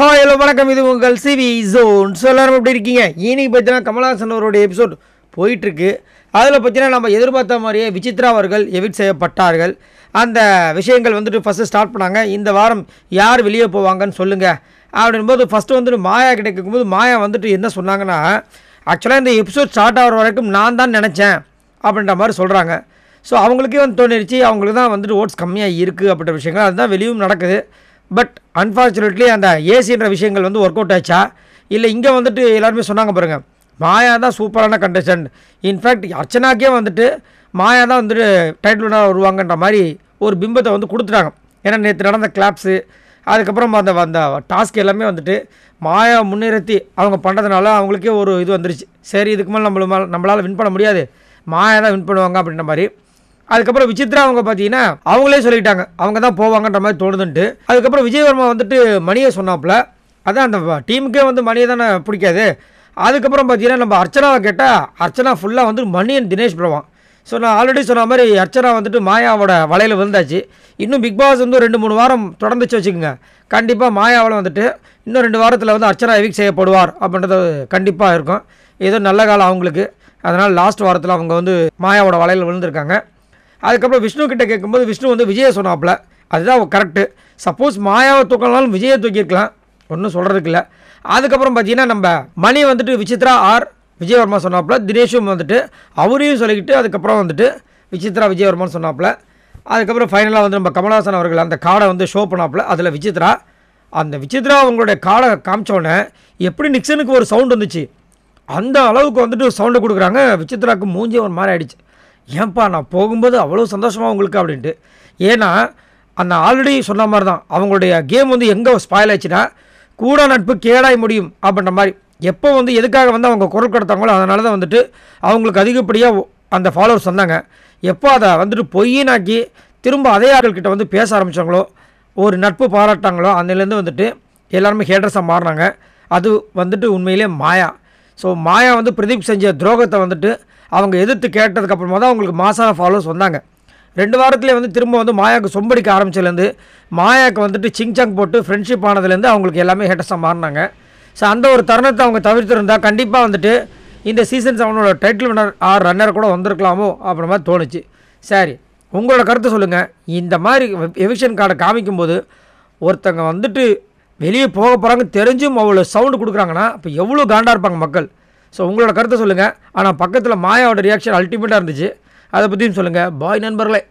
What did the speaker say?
hi hello வணக்கம் இது உங்கள் சிவி ஜோன் ஸோ எல்லாரும் எப்படி இருக்கீங்க இன்னைக்கு பார்த்தீங்கன்னா கமலஹாசன் அவருடைய எபிசோட் போயிட்டுருக்கு அதில் பார்த்தீங்கன்னா நம்ம எதிர்பார்த்த மாதிரியே விசித்ரா அவர்கள் எவிட் செய்யப்பட்டார்கள் அந்த விஷயங்கள் வந்துட்டு ஃபஸ்ட்டு ஸ்டார்ட் பண்ணாங்க இந்த வாரம் யார் வெளியே போவாங்கன்னு சொல்லுங்கள் அப்படின்போது ஃபஸ்ட்டு வந்துட்டு மாயா கிட்ட போது மாயா வந்துட்டு என்ன சொன்னாங்கன்னா ஆக்சுவலாக இந்த எபிசோட் ஸ்டார்ட் ஆகிற வரைக்கும் நான் தான் நினச்சேன் அப்படின்ற மாதிரி சொல்கிறாங்க ஸோ அவங்களுக்கே வந்து தோணிருச்சு அவங்களுக்கு தான் வந்துட்டு ஓட்ஸ் கம்மியாக இருக்குது அப்படின்ற விஷயங்கள் அதுதான் வெளியும் நடக்குது பட் அன்ஃபார்ச்சுனேட்லி அந்த ஏசின்ற விஷயங்கள் வந்து ஒர்க் அவுட் ஆச்சா இல்லை இங்கே வந்துட்டு எல்லாருமே சொன்னாங்க பாருங்கள் மாயா தான் சூப்பரான கண்டஸ்டன்ட் இன்ஃபேக்ட் அர்ச்சனாக்கே வந்துட்டு மாயா தான் வந்துட்டு டைட்டில் வினா வருவாங்கன்ற மாதிரி ஒரு பிம்பத்தை வந்து கொடுத்துட்டாங்க ஏன்னா நேற்று நடந்த கிளாப்ஸு அதுக்கப்புறம் அந்த அந்த டாஸ்க் எல்லாமே வந்துட்டு மாயா முன்னிறுத்தி அவங்க பண்ணுறதுனால அவங்களுக்கே ஒரு இது வந்துருச்சு சரி இதுக்கு மேலே நம்மள நம்மளால் வின் பண்ண முடியாது மாயா தான் வின் பண்ணுவாங்க அப்படின்ற மாதிரி அதுக்கப்புறம் விசித்ரா அவங்க பார்த்தீங்கன்னா அவங்களே சொல்லிட்டாங்க அவங்க தான் போவாங்கன்ற மாதிரி தோணுதுன்ட்டு அதுக்கப்புறம் விஜயவர்மா வந்துட்டு மணியை சொன்னாப்புல அதான் அந்த டீமுக்கே வந்து மணியை தானே பிடிக்காது அதுக்கப்புறம் பார்த்தீங்கன்னா நம்ம அர்ச்சனாவை கேட்டால் அர்ச்சனா ஃபுல்லாக வந்து மணி அண்ட் தினேஷ் பிரவான் ஸோ நான் ஆல்ரெடி சொன்ன மாதிரி அர்ச்சனா வந்துட்டு மாயாவோட வலையில் விழுந்தாச்சு இன்னும் பிக் பாஸ் வந்து ரெண்டு மூணு வாரம் தொடர்ந்துச்சு வச்சுக்கோங்க கண்டிப்பாக மாயாவில் வந்துட்டு இன்னும் ரெண்டு வாரத்தில் வந்து அர்ச்சனா எவிக் செய்யப்படுவார் அப்படின்றது கண்டிப்பாக இருக்கும் ஏதோ நல்ல காலம் அவங்களுக்கு அதனால் லாஸ்ட் வாரத்தில் அவங்க வந்து மாயாவோட வலையில் விழுந்திருக்காங்க அதுக்கப்புறம் விஷ்ணு கிட்டே கேட்கும்போது விஷ்ணு வந்து விஜய சொன்னாப்புல அதுதான் கரெக்டு சப்போஸ் மாயாவை தூக்கினாலும் விஜயை தூக்கியிருக்கலாம் ஒன்றும் சொல்கிறதுக்கு இல்லை அதுக்கப்புறம் பார்த்தீங்கன்னா நம்ம மணி வந்துட்டு விசித்ரா ஆர் விஜயவர்மா சொன்னாப்புல தினேஷும் வந்துட்டு அவரையும் சொல்லிக்கிட்டு அதுக்கப்புறம் வந்துட்டு விசித்ரா விஜயவர்மான்னு சொன்னாப்புல அதுக்கப்புறம் ஃபைனலாக வந்து நம்ம கமல்ஹாசன் அவர்கள் அந்த காடை வந்து ஷோ பண்ணாப்பில் அதில் விசித்ரா அந்த விசித்ரா அவங்களுடைய காடை காமிச்சோடனே எப்படி நிக்சனுக்கு ஒரு சவுண்ட் வந்துச்சு அந்த அளவுக்கு வந்துட்டு சவுண்டை கொடுக்குறாங்க விசித்ராவுக்கு மூஞ்சி ஒரு மாதிரி ஆகிடுச்சு ஏன்பா நான் போகும்போது அவ்வளோ சந்தோஷமாக உங்களுக்கு அப்படின்ட்டு ஏன்னா அந்த ஆல்ரெடி சொன்ன மாதிரி தான் அவங்களுடைய கேம் வந்து எங்கே ஸ்பாயில் ஆச்சுன்னா கூட நட்பு கேடாய் முடியும் அப்படின்ற மாதிரி எப்போ வந்து எதுக்காக வந்து அவங்க குரல் கொடுத்தாங்களோ அதனால தான் வந்துட்டு அவங்களுக்கு அதிகப்படியாக அந்த ஃபாலோவர்ஸ் வந்தாங்க எப்போ அதை வந்துட்டு பொய்யினாக்கி திரும்ப அதே ஆட்கள்கிட்ட வந்து பேச ஆரம்பித்தாங்களோ ஒரு நட்பு பாராட்டாங்களோ அதுலேருந்து வந்துட்டு எல்லாருமே ஹேட்ரஸாக மாறினாங்க அது வந்துட்டு உண்மையிலே மாயா ஸோ மாயா வந்து பிரதீப் செஞ்ச துரோகத்தை வந்துட்டு அவங்க எதிர்த்து கேட்டதுக்கப்புறமா தான் அவங்களுக்கு மாசான ஃபாலோஸ் வந்தாங்க ரெண்டு வாரத்துலேயே வந்து திரும்ப வந்து மாயாவுக்கு சொம்படிக்க ஆரம்பிச்சதுலேருந்து மாயாவுக்கு வந்துட்டு சிங் சங் போட்டு ஃப்ரெண்ட்ஷிப் ஆனதுலேருந்து அவங்களுக்கு எல்லாமே ஹேட்டஸாக மாறினாங்க ஸோ அந்த ஒரு தருணத்தை அவங்க தவிர்த்துருந்தால் கண்டிப்பாக வந்துட்டு இந்த சீசன் செவனோட டைட்டில் வினர் ஆறு ரன்னர் கூட வந்திருக்கலாமோ அப்படின்ற மாதிரி தோணுச்சு சரி உங்களோட கருத்தை சொல்லுங்கள் இந்த மாதிரி எவிஷன் கார்டை காமிக்கும்போது ஒருத்தங்க வந்துட்டு வெளியே போக போகிறாங்க தெரிஞ்சும் அவ்வளோ சவுண்டு கொடுக்குறாங்கன்னா இப்போ எவ்வளோ காண்டாக இருப்பாங்க மக்கள் ஸோ உங்களோட கருத்தை சொல்லுங்கள் ஆனால் பக்கத்தில் மாயாவோட ரியாக்ஷன் அல்டிமேட்டாக இருந்துச்சு அதை பற்றியும் சொல்லுங்கள் பாய் நண்பர்களே